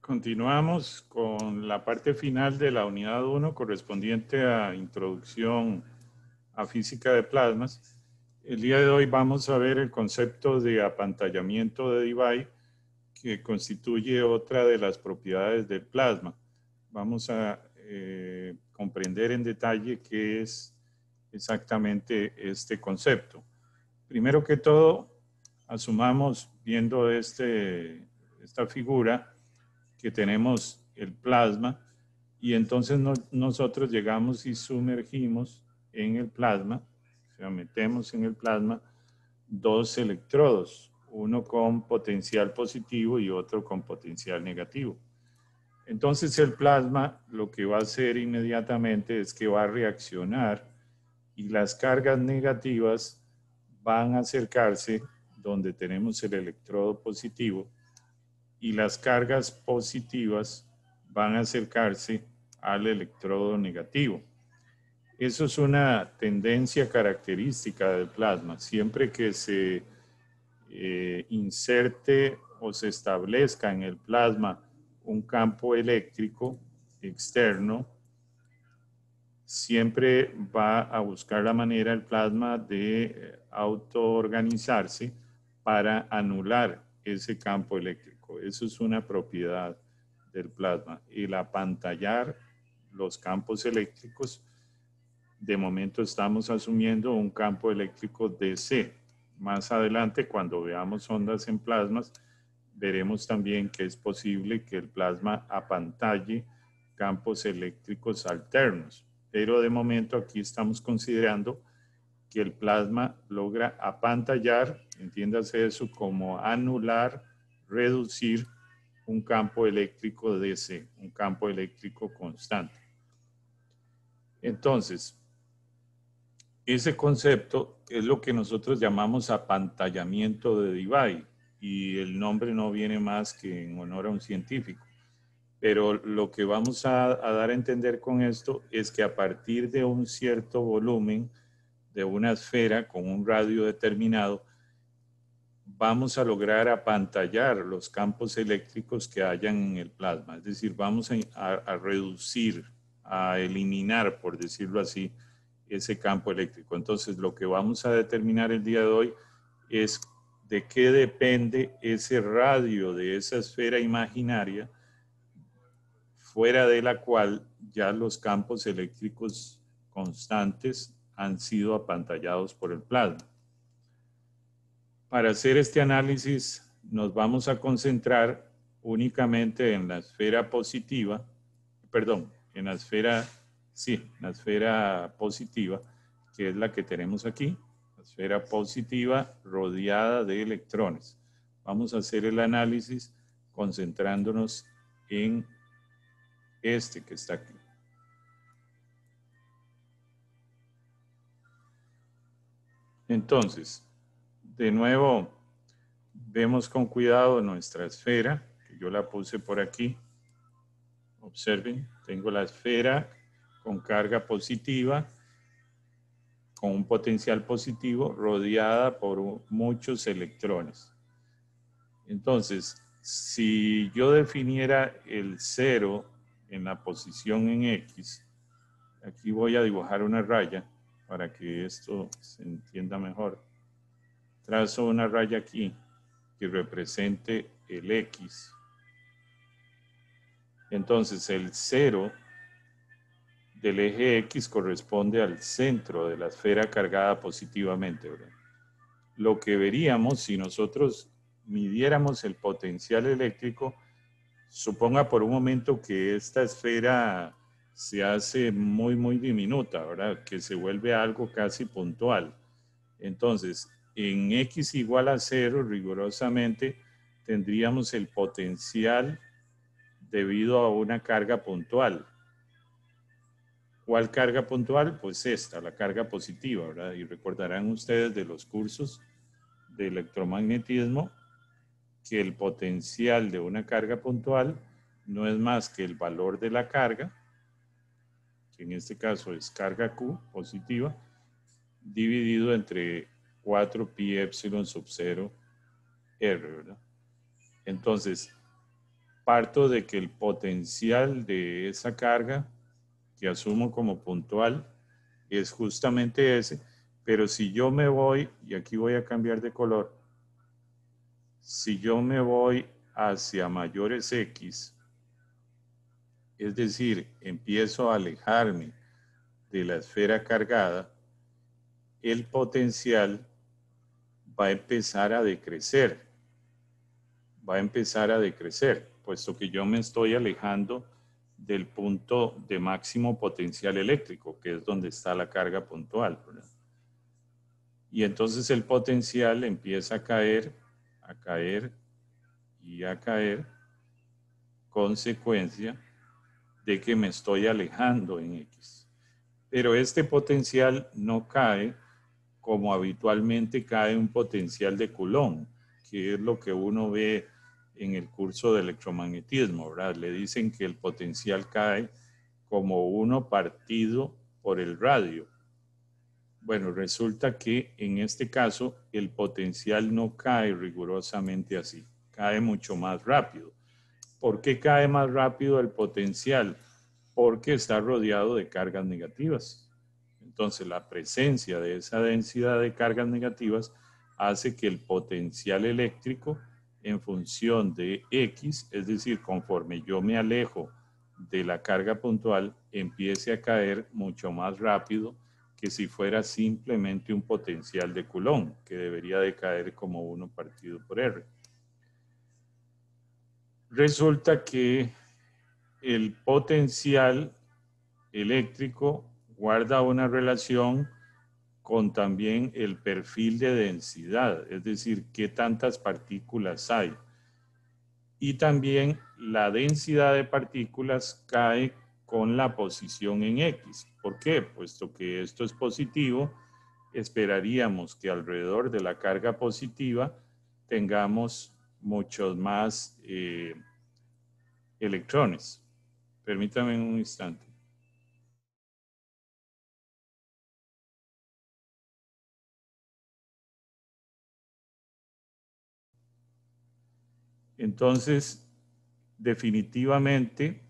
Continuamos con la parte final de la unidad 1 correspondiente a introducción a física de plasmas. El día de hoy vamos a ver el concepto de apantallamiento de Debye que constituye otra de las propiedades del plasma. Vamos a eh, comprender en detalle qué es exactamente este concepto. Primero que todo, asumamos viendo este, esta figura que tenemos el plasma y entonces nosotros llegamos y sumergimos en el plasma, o sea, metemos en el plasma dos electrodos, uno con potencial positivo y otro con potencial negativo. Entonces el plasma lo que va a hacer inmediatamente es que va a reaccionar y las cargas negativas van a acercarse donde tenemos el electrodo positivo y las cargas positivas van a acercarse al electrodo negativo. Eso es una tendencia característica del plasma. Siempre que se eh, inserte o se establezca en el plasma un campo eléctrico externo, siempre va a buscar la manera el plasma de eh, autoorganizarse para anular ese campo eléctrico. Eso es una propiedad del plasma. El apantallar los campos eléctricos, de momento estamos asumiendo un campo eléctrico DC. Más adelante, cuando veamos ondas en plasmas, veremos también que es posible que el plasma apantalle campos eléctricos alternos. Pero de momento aquí estamos considerando que el plasma logra apantallar, entiéndase eso como anular reducir un campo eléctrico de DC, un campo eléctrico constante. Entonces, ese concepto es lo que nosotros llamamos apantallamiento de Debye y el nombre no viene más que en honor a un científico. Pero lo que vamos a dar a entender con esto es que a partir de un cierto volumen de una esfera con un radio determinado, vamos a lograr apantallar los campos eléctricos que hayan en el plasma, es decir, vamos a, reducir, a eliminar, por decirlo así, ese campo eléctrico. Entonces, lo que vamos a determinar el día de hoy es de qué depende ese radio de esa esfera imaginaria fuera de la cual ya los campos eléctricos constantes han sido apantallados por el plasma. Para hacer este análisis nos vamos a concentrar únicamente en la esfera positiva, perdón, en la esfera, sí, la esfera positiva, que es la que tenemos aquí, la esfera positiva rodeada de electrones. Vamos a hacer el análisis concentrándonos en este que está aquí. Entonces, de nuevo vemos con cuidado nuestra esfera, que yo la puse por aquí. Observen, tengo la esfera con carga positiva, con un potencial positivo, rodeada por muchos electrones. Entonces, si yo definiera el cero en la posición en X, aquí voy a dibujar una raya para que esto se entienda mejor trazo una raya aquí que represente el X. Entonces el cero del eje X corresponde al centro de la esfera cargada positivamente. Lo que veríamos si nosotros midiéramos el potencial eléctrico, suponga por un momento que esta esfera se hace muy, muy diminuta, ¿verdad? Que se vuelve algo casi puntual. Entonces, en x igual a cero rigurosamente, tendríamos el potencial debido a una carga puntual. ¿Cuál carga puntual? Pues esta, la carga positiva, ¿verdad? Y recordarán ustedes de los cursos de electromagnetismo que el potencial de una carga puntual no es más que el valor de la carga, que en este caso es carga Q positiva, dividido entre 4 pi epsilon sub 0 R, ¿verdad? Entonces, parto de que el potencial de esa carga, que asumo como puntual, es justamente ese. Pero si yo me voy, y aquí voy a cambiar de color, si yo me voy hacia mayores X, es decir, empiezo a alejarme de la esfera cargada, el potencial va a empezar a decrecer, va a empezar a decrecer, puesto que yo me estoy alejando del punto de máximo potencial eléctrico, que es donde está la carga puntual. Y entonces el potencial empieza a caer, a caer y a caer, consecuencia de que me estoy alejando en X. Pero este potencial no cae como habitualmente cae un potencial de Coulomb, que es lo que uno ve en el curso de electromagnetismo, ¿verdad? Le dicen que el potencial cae como uno partido por el radio. Bueno, resulta que en este caso el potencial no cae rigurosamente así, cae mucho más rápido. ¿Por qué cae más rápido el potencial? Porque está rodeado de cargas negativas. Entonces, la presencia de esa densidad de cargas negativas hace que el potencial eléctrico en función de X, es decir, conforme yo me alejo de la carga puntual, empiece a caer mucho más rápido que si fuera simplemente un potencial de Coulomb, que debería de caer como 1 partido por R. Resulta que el potencial eléctrico guarda una relación con también el perfil de densidad, es decir, qué tantas partículas hay. Y también la densidad de partículas cae con la posición en X. ¿Por qué? Puesto que esto es positivo, esperaríamos que alrededor de la carga positiva tengamos muchos más eh, electrones. Permítanme un instante. Entonces, definitivamente,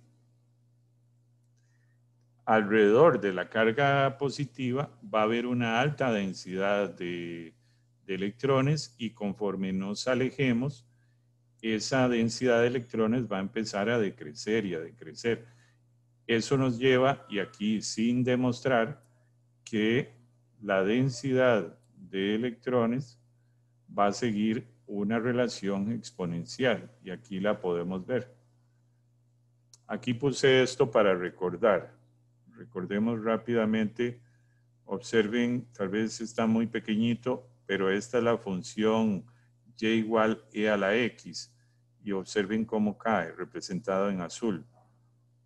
alrededor de la carga positiva va a haber una alta densidad de, electrones y conforme nos alejemos, esa densidad de electrones va a empezar a decrecer y a decrecer. Eso nos lleva, y aquí sin demostrar, que la densidad de electrones va a seguir una relación exponencial y aquí la podemos ver. Aquí puse esto para recordar. Recordemos rápidamente, observen, tal vez está muy pequeñito, pero esta es la función y igual e a la x y observen cómo cae, representado en azul.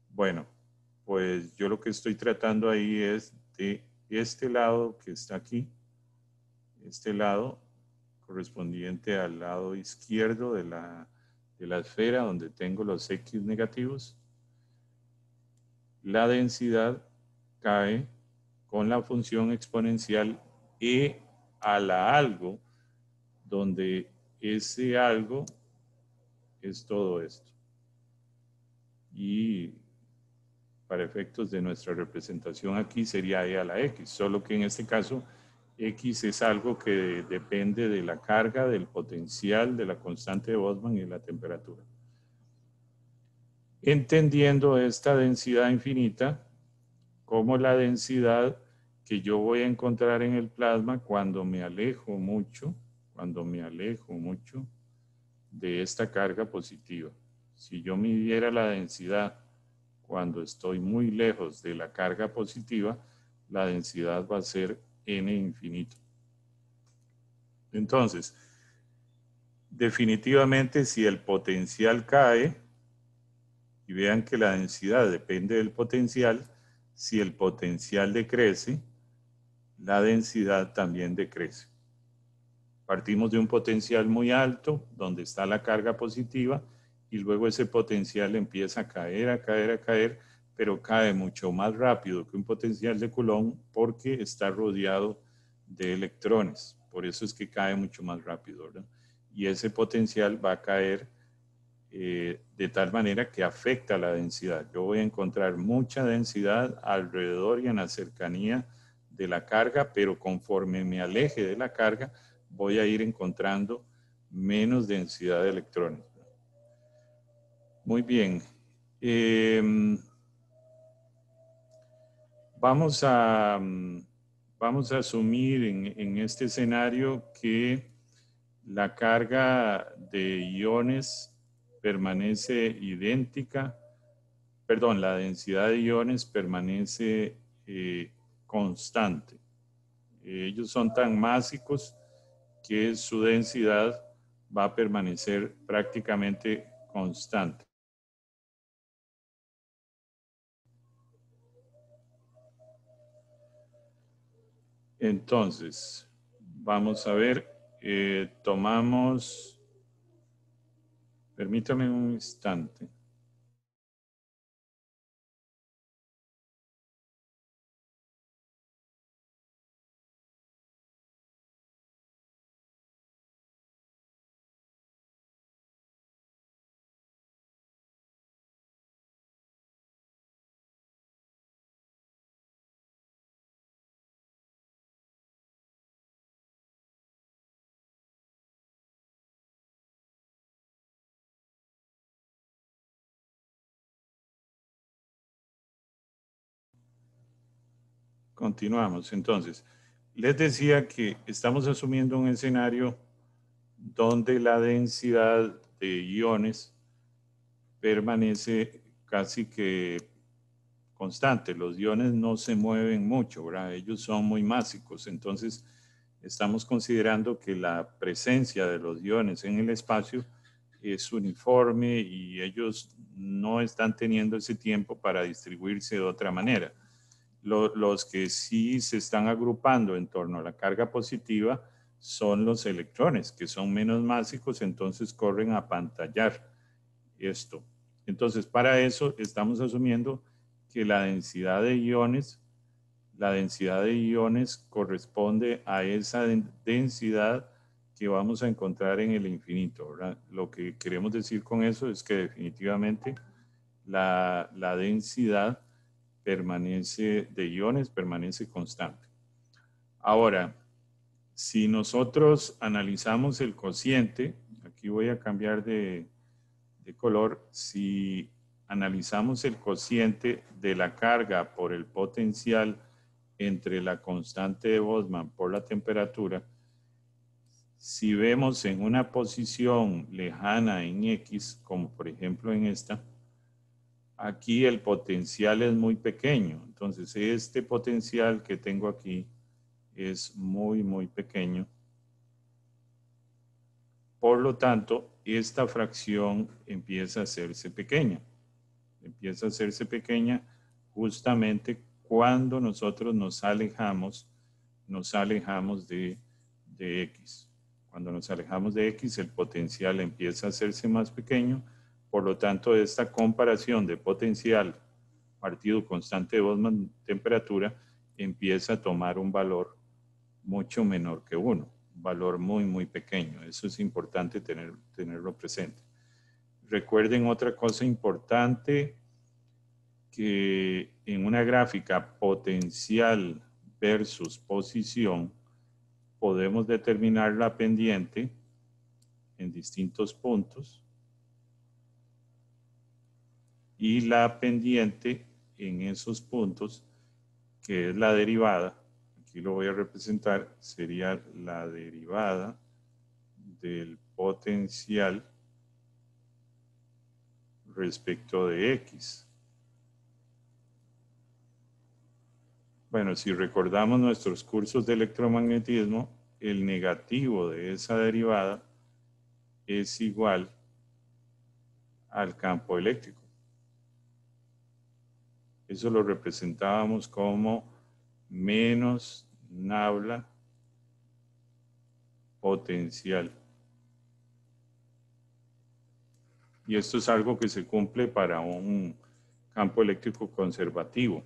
Bueno, pues yo lo que estoy tratando ahí es de este lado que está aquí, este lado correspondiente al lado izquierdo de la, esfera donde tengo los X negativos, la densidad cae con la función exponencial E a la algo, donde ese algo es todo esto. Y para efectos de nuestra representación aquí sería E a la X, solo que en este caso X es algo que depende de la carga, del potencial, de la constante de Boltzmann y la temperatura. Entendiendo esta densidad infinita como la densidad que yo voy a encontrar en el plasma cuando me alejo mucho, cuando me alejo mucho de esta carga positiva. Si yo midiera la densidad cuando estoy muy lejos de la carga positiva, la densidad va a ser n infinito. Entonces, definitivamente si el potencial cae, y vean que la densidad depende del potencial, si el potencial decrece, la densidad también decrece. Partimos de un potencial muy alto, donde está la carga positiva, y luego ese potencial empieza a caer, a caer, a caer, pero cae mucho más rápido que un potencial de Coulomb porque está rodeado de electrones. Por eso es que cae mucho más rápido, ¿verdad? Y ese potencial va a caer eh, de tal manera que afecta la densidad. Yo voy a encontrar mucha densidad alrededor y en la cercanía de la carga, pero conforme me aleje de la carga, voy a ir encontrando menos densidad de electrones. Muy bien. Eh, vamos a, vamos a asumir en, este escenario que la carga de iones permanece idéntica, perdón, la densidad de iones permanece eh, constante. Ellos son tan másicos que su densidad va a permanecer prácticamente constante. Entonces, vamos a ver, eh, tomamos, permítame un instante. Continuamos. Entonces, les decía que estamos asumiendo un escenario donde la densidad de iones permanece casi que constante. Los iones no se mueven mucho, ¿verdad? Ellos son muy másicos. Entonces, estamos considerando que la presencia de los iones en el espacio es uniforme y ellos no están teniendo ese tiempo para distribuirse de otra manera los que sí se están agrupando en torno a la carga positiva son los electrones, que son menos másicos, entonces corren a pantallar esto. Entonces, para eso estamos asumiendo que la densidad de iones, la densidad de iones corresponde a esa densidad que vamos a encontrar en el infinito. Lo que queremos decir con eso es que definitivamente la, la densidad permanece de iones, permanece constante. Ahora, si nosotros analizamos el cociente, aquí voy a cambiar de, color, si analizamos el cociente de la carga por el potencial entre la constante de Boltzmann por la temperatura, si vemos en una posición lejana en X, como por ejemplo en esta, aquí el potencial es muy pequeño. Entonces, este potencial que tengo aquí es muy, muy pequeño. Por lo tanto, esta fracción empieza a hacerse pequeña. Empieza a hacerse pequeña justamente cuando nosotros nos alejamos, nos alejamos de, de X. Cuando nos alejamos de X, el potencial empieza a hacerse más pequeño por lo tanto, esta comparación de potencial partido constante de Boltzmann-temperatura empieza a tomar un valor mucho menor que uno. un valor muy, muy pequeño. Eso es importante tener, tenerlo presente. Recuerden otra cosa importante, que en una gráfica potencial versus posición, podemos determinar la pendiente en distintos puntos y la pendiente en esos puntos, que es la derivada, aquí lo voy a representar, sería la derivada del potencial respecto de X. Bueno, si recordamos nuestros cursos de electromagnetismo, el negativo de esa derivada es igual al campo eléctrico. Eso lo representábamos como menos nabla potencial. Y esto es algo que se cumple para un campo eléctrico conservativo.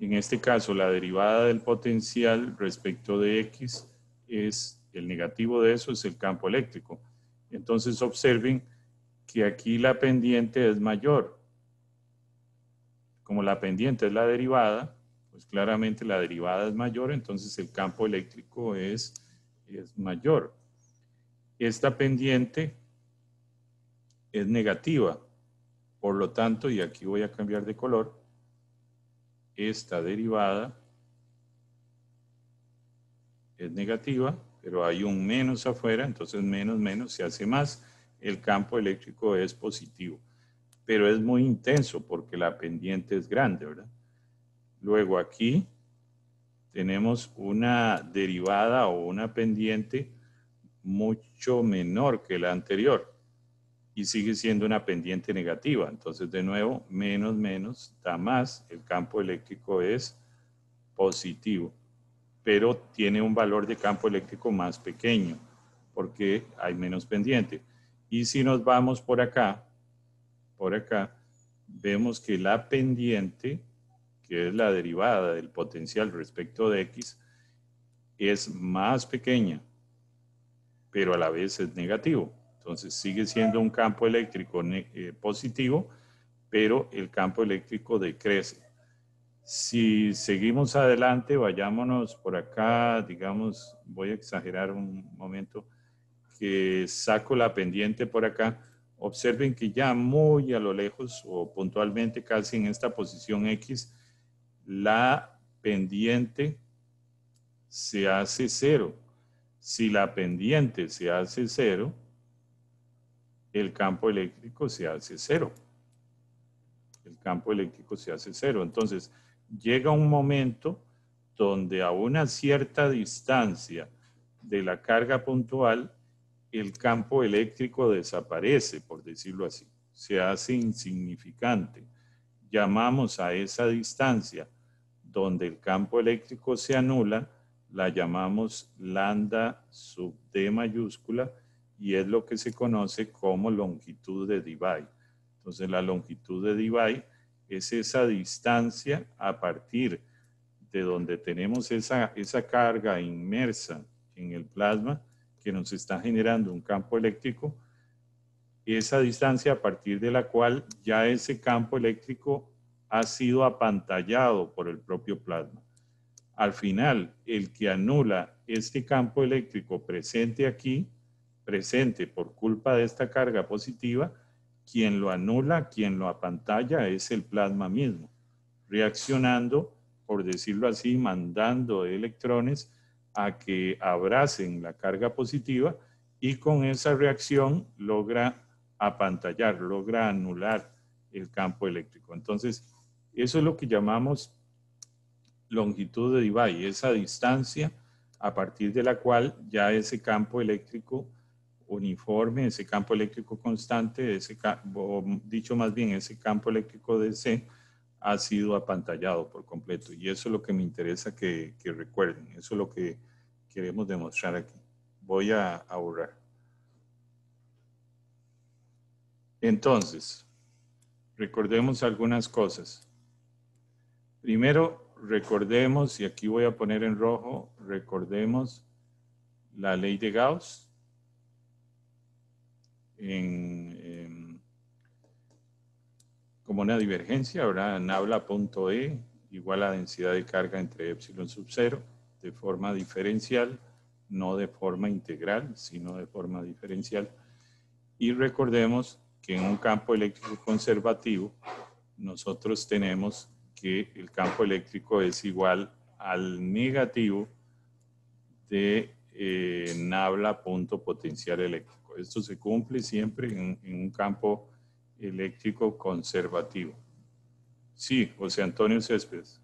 En este caso, la derivada del potencial respecto de X es el negativo de eso, es el campo eléctrico. Entonces observen que aquí la pendiente es mayor. Como la pendiente es la derivada, pues claramente la derivada es mayor, entonces el campo eléctrico es, es mayor. Esta pendiente es negativa, por lo tanto, y aquí voy a cambiar de color, esta derivada es negativa, pero hay un menos afuera, entonces menos menos se hace más, el campo eléctrico es positivo pero es muy intenso porque la pendiente es grande, ¿verdad? Luego aquí tenemos una derivada o una pendiente mucho menor que la anterior y sigue siendo una pendiente negativa. Entonces, de nuevo, menos, menos da más. El campo eléctrico es positivo, pero tiene un valor de campo eléctrico más pequeño porque hay menos pendiente. Y si nos vamos por acá, por acá, vemos que la pendiente, que es la derivada del potencial respecto de X, es más pequeña, pero a la vez es negativo. Entonces sigue siendo un campo eléctrico eh, positivo, pero el campo eléctrico decrece. Si seguimos adelante, vayámonos por acá, digamos, voy a exagerar un momento, que saco la pendiente por acá, observen que ya muy a lo lejos o puntualmente casi en esta posición X, la pendiente se hace cero. Si la pendiente se hace cero, el campo eléctrico se hace cero. El campo eléctrico se hace cero. Entonces, llega un momento donde a una cierta distancia de la carga puntual, el campo eléctrico desaparece, por decirlo así, se hace insignificante. Llamamos a esa distancia donde el campo eléctrico se anula, la llamamos lambda sub d mayúscula y es lo que se conoce como longitud de Debye. Entonces la longitud de Debye es esa distancia a partir de donde tenemos esa, esa carga inmersa en el plasma, que nos está generando un campo eléctrico, esa distancia a partir de la cual ya ese campo eléctrico ha sido apantallado por el propio plasma. Al final, el que anula este campo eléctrico presente aquí, presente por culpa de esta carga positiva, quien lo anula, quien lo apantalla es el plasma mismo, reaccionando, por decirlo así, mandando electrones a que abracen la carga positiva y con esa reacción logra apantallar, logra anular el campo eléctrico. Entonces, eso es lo que llamamos longitud de Debye, esa distancia a partir de la cual ya ese campo eléctrico uniforme, ese campo eléctrico constante, ese, dicho más bien, ese campo eléctrico de C, ha sido apantallado por completo. Y eso es lo que me interesa que, recuerden, eso es lo que queremos demostrar aquí. Voy a, ahorrar Entonces, recordemos algunas cosas. Primero, recordemos, y aquí voy a poner en rojo, recordemos la ley de Gauss en como una divergencia, habrá e igual a densidad de carga entre epsilon sub 0 de forma diferencial, no de forma integral, sino de forma diferencial. Y recordemos que en un campo eléctrico conservativo nosotros tenemos que el campo eléctrico es igual al negativo de eh, nabla punto potencial eléctrico. Esto se cumple siempre en, en un campo eléctrico conservativo. Sí, José Antonio Céspedes.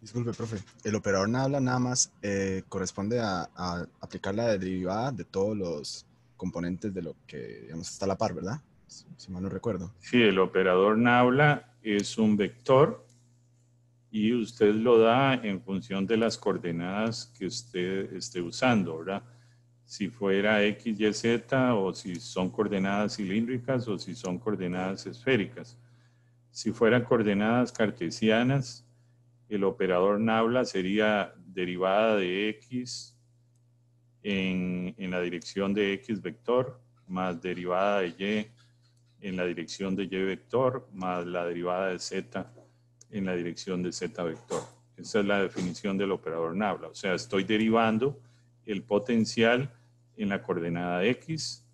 Disculpe, profe. El operador nabla nada más eh, corresponde a, aplicar la derivada de todos los componentes de lo que, digamos, está a la par, ¿verdad? Si, si mal no recuerdo. Sí, el operador nabla es un vector y usted lo da en función de las coordenadas que usted esté usando, ¿verdad? si fuera X, Y, Z, o si son coordenadas cilíndricas o si son coordenadas esféricas. Si fueran coordenadas cartesianas, el operador nabla sería derivada de X en, en la dirección de X vector, más derivada de Y en la dirección de Y vector, más la derivada de Z en la dirección de Z vector. Esa es la definición del operador nabla. O sea, estoy derivando el potencial en la coordenada X,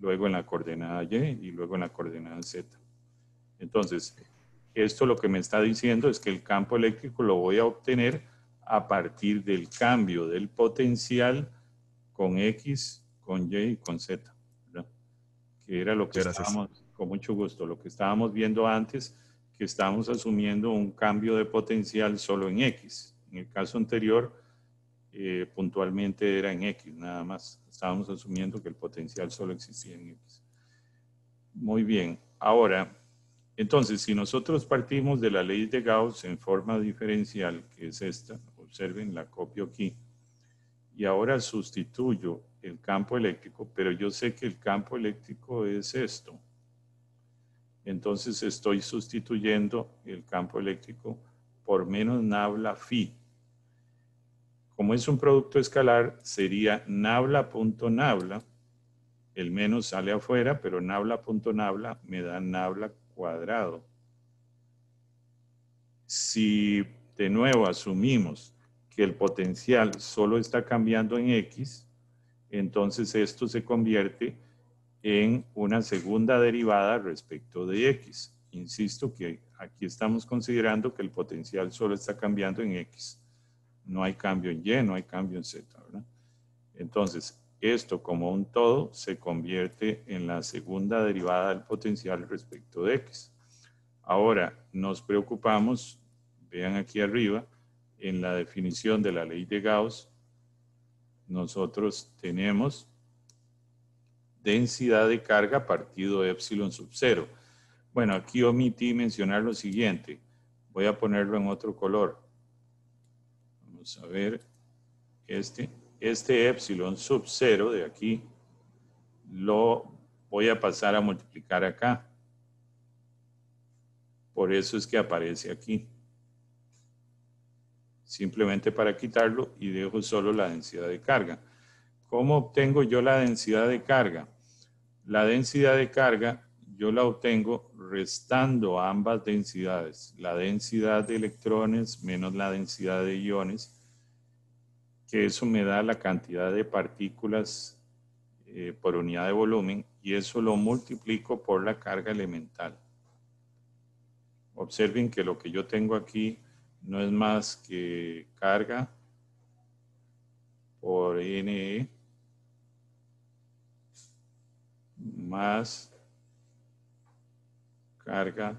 luego en la coordenada Y y luego en la coordenada Z. Entonces, esto lo que me está diciendo es que el campo eléctrico lo voy a obtener a partir del cambio del potencial con X, con Y y con Z, que era lo que estábamos, con mucho gusto, lo que estábamos viendo antes, que estábamos asumiendo un cambio de potencial solo en X. En el caso anterior, eh, puntualmente era en X, nada más. Estábamos asumiendo que el potencial solo existía en X. Muy bien, ahora, entonces, si nosotros partimos de la ley de Gauss en forma diferencial, que es esta, observen, la copio aquí, y ahora sustituyo el campo eléctrico, pero yo sé que el campo eléctrico es esto. Entonces estoy sustituyendo el campo eléctrico por menos nabla phi, como es un producto escalar, sería nabla.nabla. El menos sale afuera, pero nabla.nabla me da nabla cuadrado. Si de nuevo asumimos que el potencial solo está cambiando en X, entonces esto se convierte en una segunda derivada respecto de X. Insisto que aquí estamos considerando que el potencial solo está cambiando en X no hay cambio en Y, no hay cambio en Z, ¿verdad? Entonces, esto como un todo se convierte en la segunda derivada del potencial respecto de X. Ahora, nos preocupamos, vean aquí arriba, en la definición de la ley de Gauss, nosotros tenemos densidad de carga partido epsilon sub cero. Bueno, aquí omití mencionar lo siguiente. Voy a ponerlo en otro color a ver este. Este epsilon sub 0 de aquí lo voy a pasar a multiplicar acá. Por eso es que aparece aquí. Simplemente para quitarlo y dejo solo la densidad de carga. ¿Cómo obtengo yo la densidad de carga? La densidad de carga yo la obtengo restando ambas densidades, la densidad de electrones menos la densidad de iones eso me da la cantidad de partículas eh, por unidad de volumen y eso lo multiplico por la carga elemental. Observen que lo que yo tengo aquí no es más que carga por n e más carga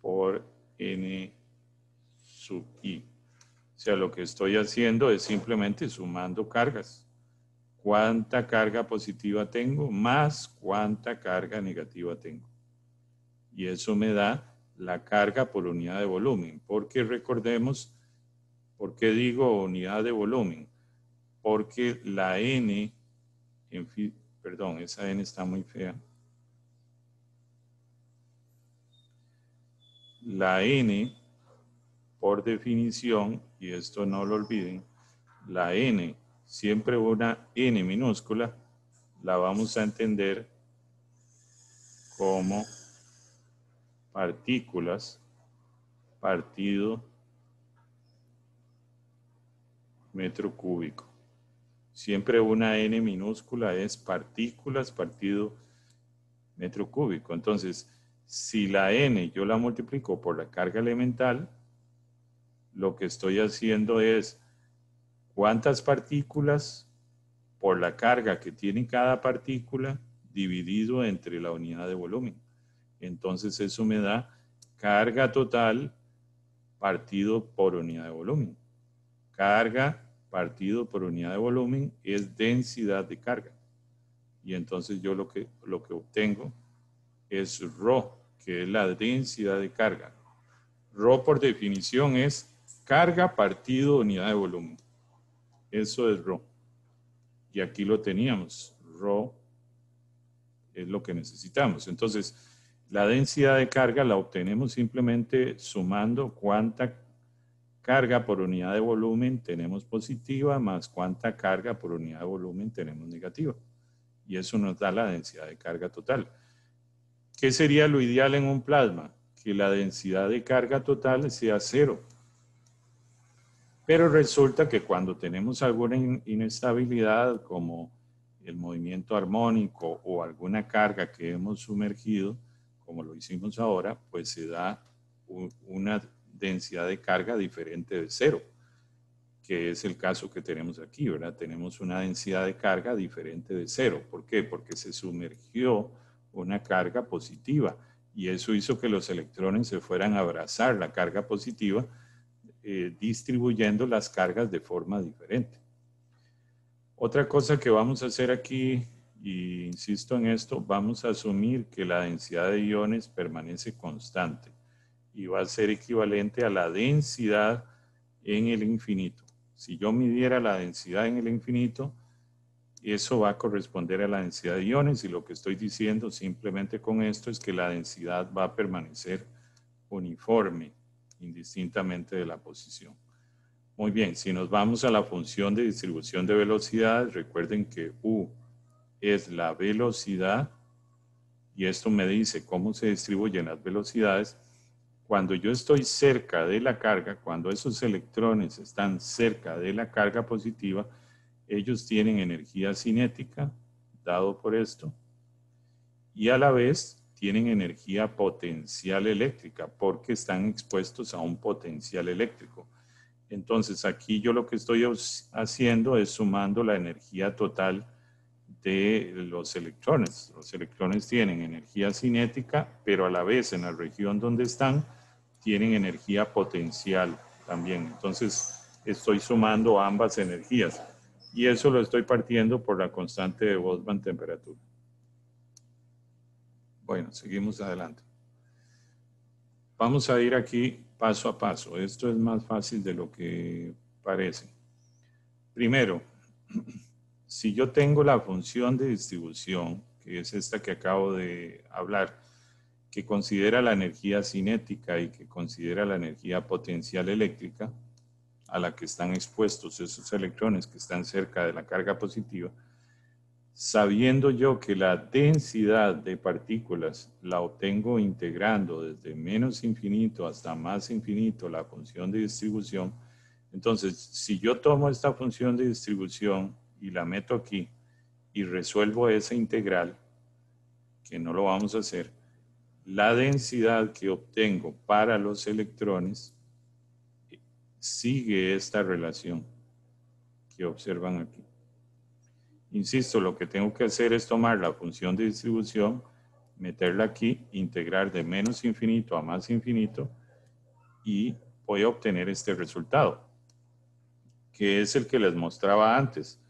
por N sub I sea, lo que estoy haciendo es simplemente sumando cargas. ¿Cuánta carga positiva tengo más cuánta carga negativa tengo? Y eso me da la carga por unidad de volumen, porque recordemos, ¿por qué digo unidad de volumen? Porque la N, en fin, perdón, esa N está muy fea. La N, por definición, y esto no lo olviden, la n, siempre una n minúscula, la vamos a entender como partículas partido metro cúbico. Siempre una n minúscula es partículas partido metro cúbico. Entonces, si la n yo la multiplico por la carga elemental, lo que estoy haciendo es cuántas partículas por la carga que tiene cada partícula dividido entre la unidad de volumen. Entonces eso me da carga total partido por unidad de volumen. Carga partido por unidad de volumen es densidad de carga. Y entonces yo lo que, lo que obtengo es rho que es la densidad de carga. Rho por definición es carga partido unidad de volumen. Eso es rho Y aquí lo teníamos. rho es lo que necesitamos. Entonces, la densidad de carga la obtenemos simplemente sumando cuánta carga por unidad de volumen tenemos positiva más cuánta carga por unidad de volumen tenemos negativa. Y eso nos da la densidad de carga total. ¿Qué sería lo ideal en un plasma? Que la densidad de carga total sea cero. Pero resulta que cuando tenemos alguna inestabilidad como el movimiento armónico o alguna carga que hemos sumergido, como lo hicimos ahora, pues se da una densidad de carga diferente de cero, que es el caso que tenemos aquí, ¿verdad? Tenemos una densidad de carga diferente de cero. ¿Por qué? Porque se sumergió una carga positiva y eso hizo que los electrones se fueran a abrazar la carga positiva, eh, distribuyendo las cargas de forma diferente. Otra cosa que vamos a hacer aquí, y insisto en esto, vamos a asumir que la densidad de iones permanece constante y va a ser equivalente a la densidad en el infinito. Si yo midiera la densidad en el infinito, eso va a corresponder a la densidad de iones y lo que estoy diciendo simplemente con esto es que la densidad va a permanecer uniforme indistintamente de la posición. Muy bien, si nos vamos a la función de distribución de velocidades, recuerden que U es la velocidad y esto me dice cómo se distribuyen las velocidades. Cuando yo estoy cerca de la carga, cuando esos electrones están cerca de la carga positiva, ellos tienen energía cinética, dado por esto, y a la vez tienen energía potencial eléctrica porque están expuestos a un potencial eléctrico. Entonces aquí yo lo que estoy haciendo es sumando la energía total de los electrones. Los electrones tienen energía cinética, pero a la vez en la región donde están tienen energía potencial también. Entonces estoy sumando ambas energías y eso lo estoy partiendo por la constante de Boltzmann temperatura. Bueno, seguimos adelante. Vamos a ir aquí paso a paso. Esto es más fácil de lo que parece. Primero, si yo tengo la función de distribución, que es esta que acabo de hablar, que considera la energía cinética y que considera la energía potencial eléctrica a la que están expuestos esos electrones que están cerca de la carga positiva, sabiendo yo que la densidad de partículas la obtengo integrando desde menos infinito hasta más infinito la función de distribución, entonces si yo tomo esta función de distribución y la meto aquí y resuelvo esa integral, que no lo vamos a hacer, la densidad que obtengo para los electrones eh, sigue esta relación que observan aquí. Insisto, lo que tengo que hacer es tomar la función de distribución, meterla aquí, integrar de menos infinito a más infinito y voy a obtener este resultado, que es el que les mostraba antes,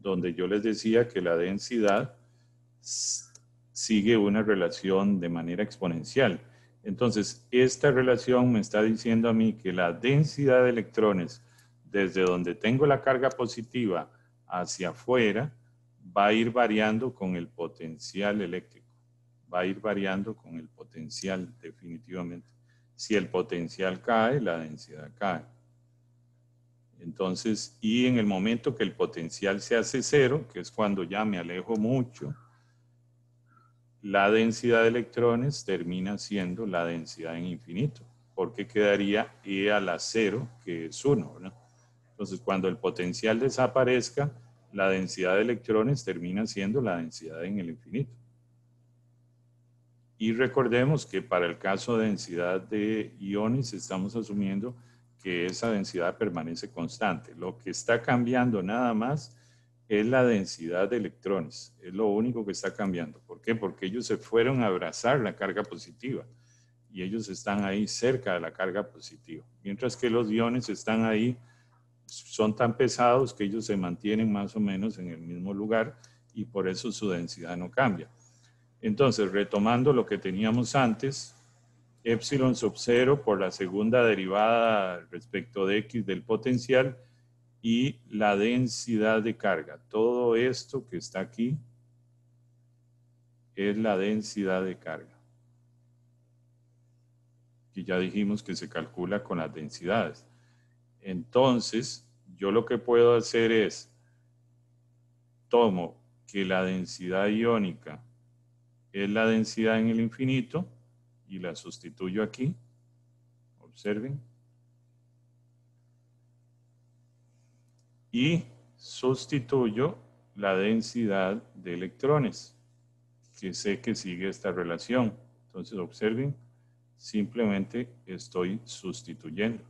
donde yo les decía que la densidad sigue una relación de manera exponencial. Entonces, esta relación me está diciendo a mí que la densidad de electrones desde donde tengo la carga positiva hacia afuera va a ir variando con el potencial eléctrico, va a ir variando con el potencial definitivamente. Si el potencial cae, la densidad cae. Entonces, y en el momento que el potencial se hace cero, que es cuando ya me alejo mucho, la densidad de electrones termina siendo la densidad en infinito, porque quedaría E a la cero, que es uno. ¿no? Entonces, cuando el potencial desaparezca, la densidad de electrones termina siendo la densidad en el infinito. Y recordemos que para el caso de densidad de iones estamos asumiendo que esa densidad permanece constante. Lo que está cambiando nada más es la densidad de electrones. Es lo único que está cambiando. ¿Por qué? Porque ellos se fueron a abrazar la carga positiva y ellos están ahí cerca de la carga positiva. Mientras que los iones están ahí son tan pesados que ellos se mantienen más o menos en el mismo lugar y por eso su densidad no cambia. Entonces, retomando lo que teníamos antes, epsilon sub 0 por la segunda derivada respecto de x del potencial y la densidad de carga. Todo esto que está aquí es la densidad de carga. Y ya dijimos que se calcula con las densidades. Entonces, yo lo que puedo hacer es, tomo que la densidad iónica es la densidad en el infinito y la sustituyo aquí. Observen. Y sustituyo la densidad de electrones, que sé que sigue esta relación. Entonces, observen, simplemente estoy sustituyendo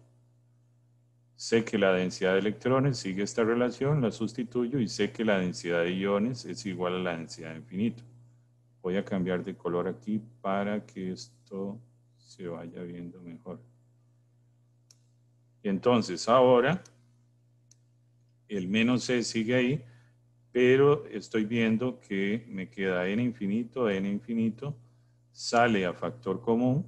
sé que la densidad de electrones sigue esta relación, la sustituyo y sé que la densidad de iones es igual a la densidad de infinito. Voy a cambiar de color aquí para que esto se vaya viendo mejor. entonces ahora el menos C sigue ahí, pero estoy viendo que me queda n infinito, n infinito, sale a factor común,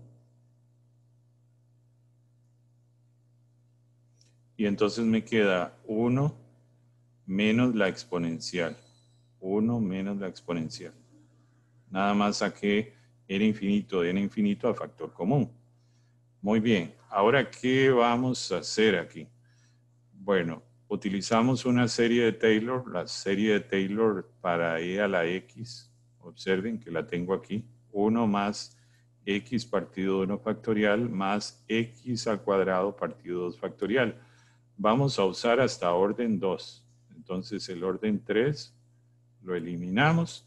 Y entonces me queda 1 menos la exponencial. 1 menos la exponencial. Nada más saqué n infinito de n infinito al factor común. Muy bien, ahora ¿qué vamos a hacer aquí? Bueno, utilizamos una serie de Taylor, la serie de Taylor para e a la x. Observen que la tengo aquí. 1 más x partido 1 factorial más x al cuadrado partido 2 factorial vamos a usar hasta orden 2. Entonces el orden 3 lo eliminamos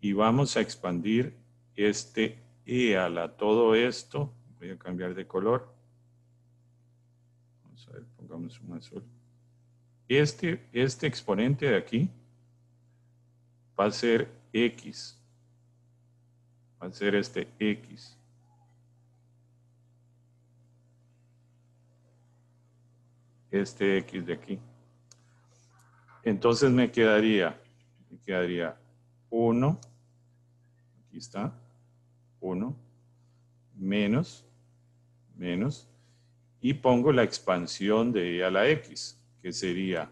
y vamos a expandir este e a la todo esto. Voy a cambiar de color. Vamos a ver, pongamos un azul. Este, este exponente de aquí va a ser X. Va a ser este X. este X de aquí. Entonces me quedaría, me quedaría 1, aquí está, 1, menos, menos, y pongo la expansión de Y a la X, que sería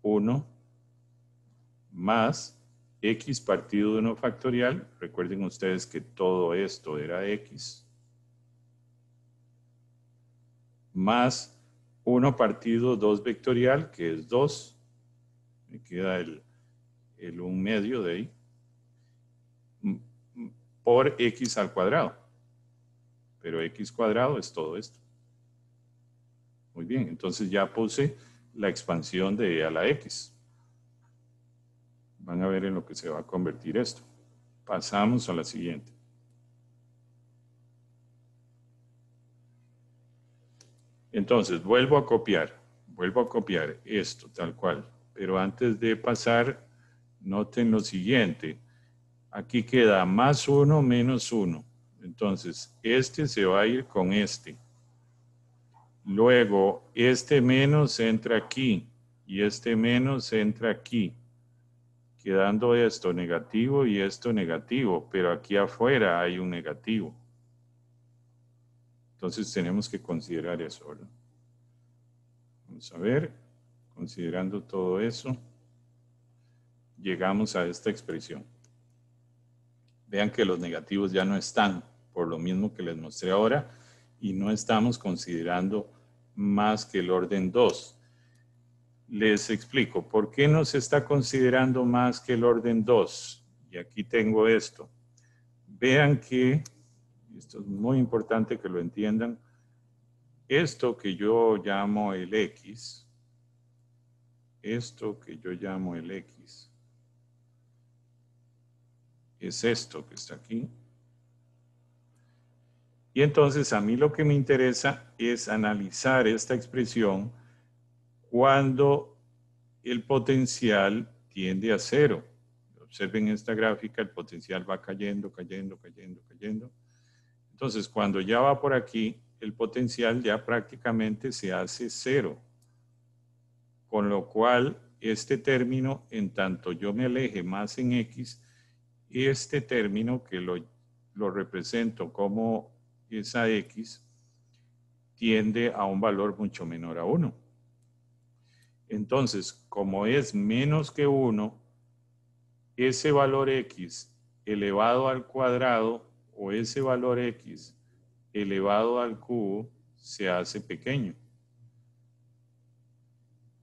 1 más X partido de 1 factorial. Recuerden ustedes que todo esto era X. Más 1 partido 2 vectorial, que es 2. Me queda el, el 1 medio de ahí. Por x al cuadrado. Pero x cuadrado es todo esto. Muy bien, entonces ya puse la expansión de e a la x. Van a ver en lo que se va a convertir esto. Pasamos a la siguiente. Entonces, vuelvo a copiar, vuelvo a copiar esto tal cual. Pero antes de pasar, noten lo siguiente. Aquí queda más 1 menos 1. Entonces, este se va a ir con este. Luego, este menos entra aquí y este menos entra aquí. Quedando esto negativo y esto negativo, pero aquí afuera hay un negativo. Entonces tenemos que considerar eso. Vamos a ver, considerando todo eso, llegamos a esta expresión. Vean que los negativos ya no están, por lo mismo que les mostré ahora, y no estamos considerando más que el orden 2. Les explico, ¿por qué no se está considerando más que el orden 2? Y aquí tengo esto. Vean que esto es muy importante que lo entiendan, esto que yo llamo el X, esto que yo llamo el X, es esto que está aquí. Y entonces a mí lo que me interesa es analizar esta expresión cuando el potencial tiende a cero. Observen esta gráfica, el potencial va cayendo, cayendo, cayendo, cayendo entonces, cuando ya va por aquí, el potencial ya prácticamente se hace cero. Con lo cual, este término, en tanto yo me aleje más en X, este término que lo, lo represento como esa X, tiende a un valor mucho menor a 1. Entonces, como es menos que 1, ese valor X elevado al cuadrado o ese valor x elevado al cubo se hace pequeño.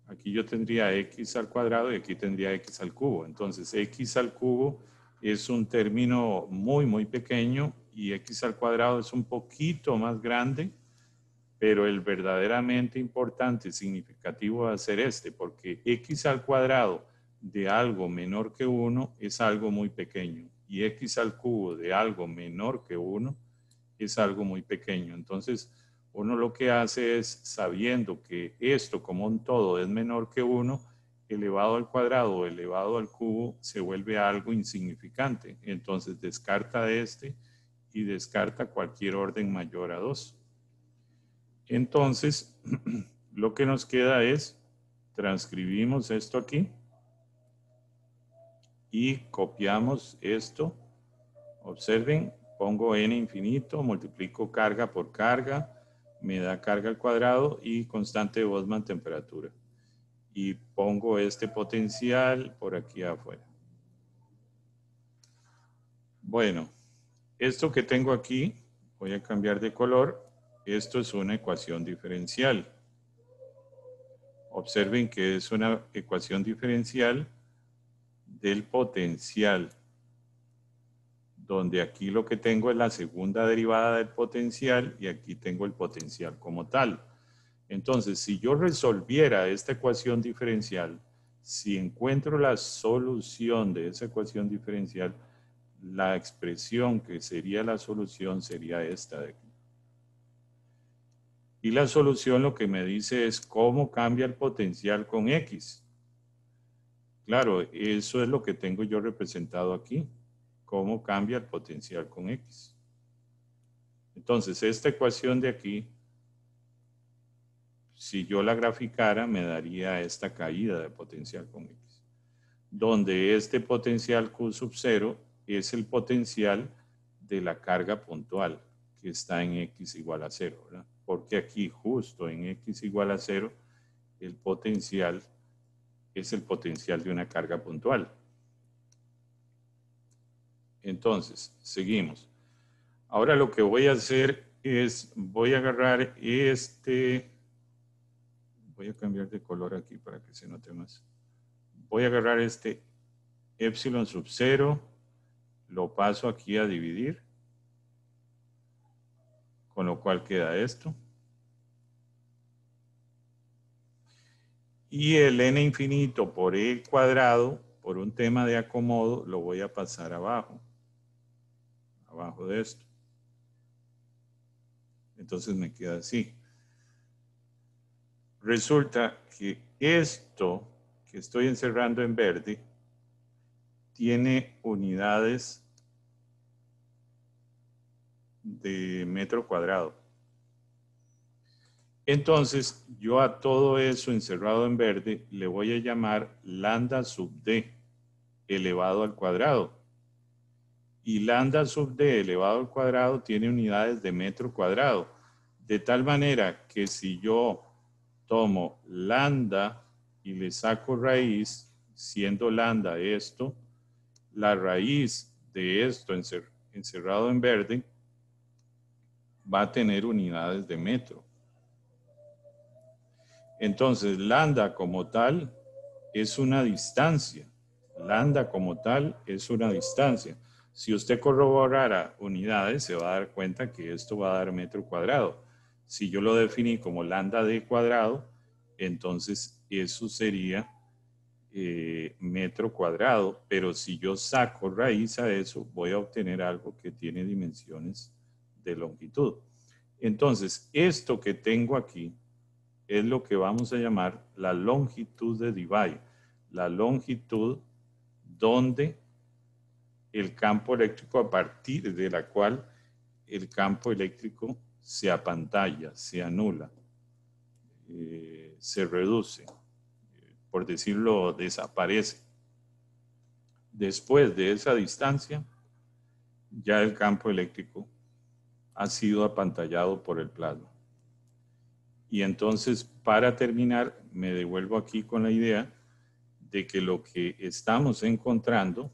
Aquí yo tendría x al cuadrado y aquí tendría x al cubo. Entonces x al cubo es un término muy, muy pequeño y x al cuadrado es un poquito más grande, pero el verdaderamente importante, significativo va a ser este, porque x al cuadrado de algo menor que 1 es algo muy pequeño y x al cubo de algo menor que 1 es algo muy pequeño. Entonces, uno lo que hace es, sabiendo que esto como un todo es menor que 1, elevado al cuadrado o elevado al cubo se vuelve algo insignificante. Entonces descarta este y descarta cualquier orden mayor a 2. Entonces, lo que nos queda es, transcribimos esto aquí, y copiamos esto. Observen, pongo n infinito, multiplico carga por carga, me da carga al cuadrado y constante de Boltzmann temperatura. Y pongo este potencial por aquí afuera. Bueno, esto que tengo aquí, voy a cambiar de color, esto es una ecuación diferencial. Observen que es una ecuación diferencial del potencial, donde aquí lo que tengo es la segunda derivada del potencial y aquí tengo el potencial como tal. Entonces, si yo resolviera esta ecuación diferencial, si encuentro la solución de esa ecuación diferencial, la expresión que sería la solución sería esta de Y la solución lo que me dice es cómo cambia el potencial con X. Claro, eso es lo que tengo yo representado aquí, cómo cambia el potencial con X. Entonces, esta ecuación de aquí, si yo la graficara, me daría esta caída de potencial con X, donde este potencial Q sub 0 es el potencial de la carga puntual que está en X igual a 0, Porque aquí, justo en X igual a 0, el potencial es el potencial de una carga puntual. Entonces, seguimos. Ahora lo que voy a hacer es, voy a agarrar este, voy a cambiar de color aquí para que se note más. Voy a agarrar este epsilon sub 0, lo paso aquí a dividir, con lo cual queda esto. Y el n infinito por el cuadrado, por un tema de acomodo, lo voy a pasar abajo. Abajo de esto. Entonces me queda así. Resulta que esto que estoy encerrando en verde tiene unidades de metro cuadrado. Entonces, yo a todo eso encerrado en verde le voy a llamar lambda sub d elevado al cuadrado. Y lambda sub d elevado al cuadrado tiene unidades de metro cuadrado. De tal manera que si yo tomo lambda y le saco raíz, siendo lambda esto, la raíz de esto encerrado en verde va a tener unidades de metro. Entonces, lambda como tal es una distancia. Lambda como tal es una distancia. Si usted corroborara unidades, se va a dar cuenta que esto va a dar metro cuadrado. Si yo lo definí como lambda d cuadrado, entonces eso sería eh, metro cuadrado. Pero si yo saco raíz a eso, voy a obtener algo que tiene dimensiones de longitud. Entonces, esto que tengo aquí es lo que vamos a llamar la longitud de Debye, la longitud donde el campo eléctrico a partir de la cual el campo eléctrico se apantalla, se anula, eh, se reduce, eh, por decirlo, desaparece. Después de esa distancia, ya el campo eléctrico ha sido apantallado por el plasma. Y entonces, para terminar, me devuelvo aquí con la idea de que lo que estamos encontrando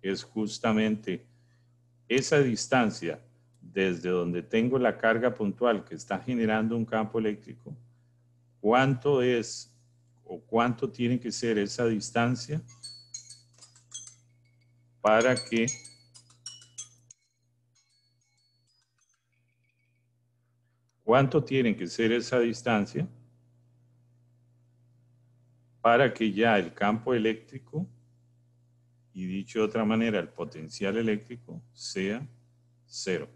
es justamente esa distancia desde donde tengo la carga puntual que está generando un campo eléctrico, cuánto es o cuánto tiene que ser esa distancia para que ¿Cuánto tiene que ser esa distancia para que ya el campo eléctrico, y dicho de otra manera, el potencial eléctrico, sea cero?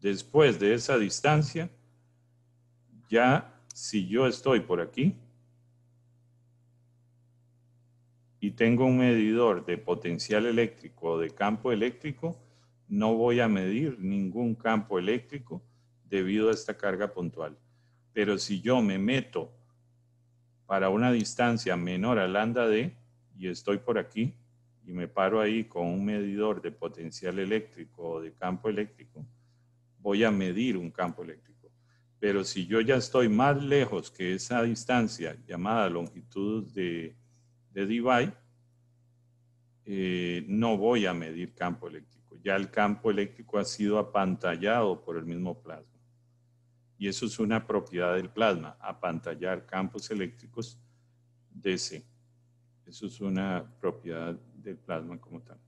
Después de esa distancia, ya si yo estoy por aquí y tengo un medidor de potencial eléctrico o de campo eléctrico, no voy a medir ningún campo eléctrico debido a esta carga puntual. Pero si yo me meto para una distancia menor a lambda D y estoy por aquí y me paro ahí con un medidor de potencial eléctrico o de campo eléctrico, voy a medir un campo eléctrico. Pero si yo ya estoy más lejos que esa distancia llamada longitud de, de Debye, eh, no voy a medir campo eléctrico. Ya el campo eléctrico ha sido apantallado por el mismo plasma y eso es una propiedad del plasma, apantallar campos eléctricos DC. Eso es una propiedad del plasma como tal.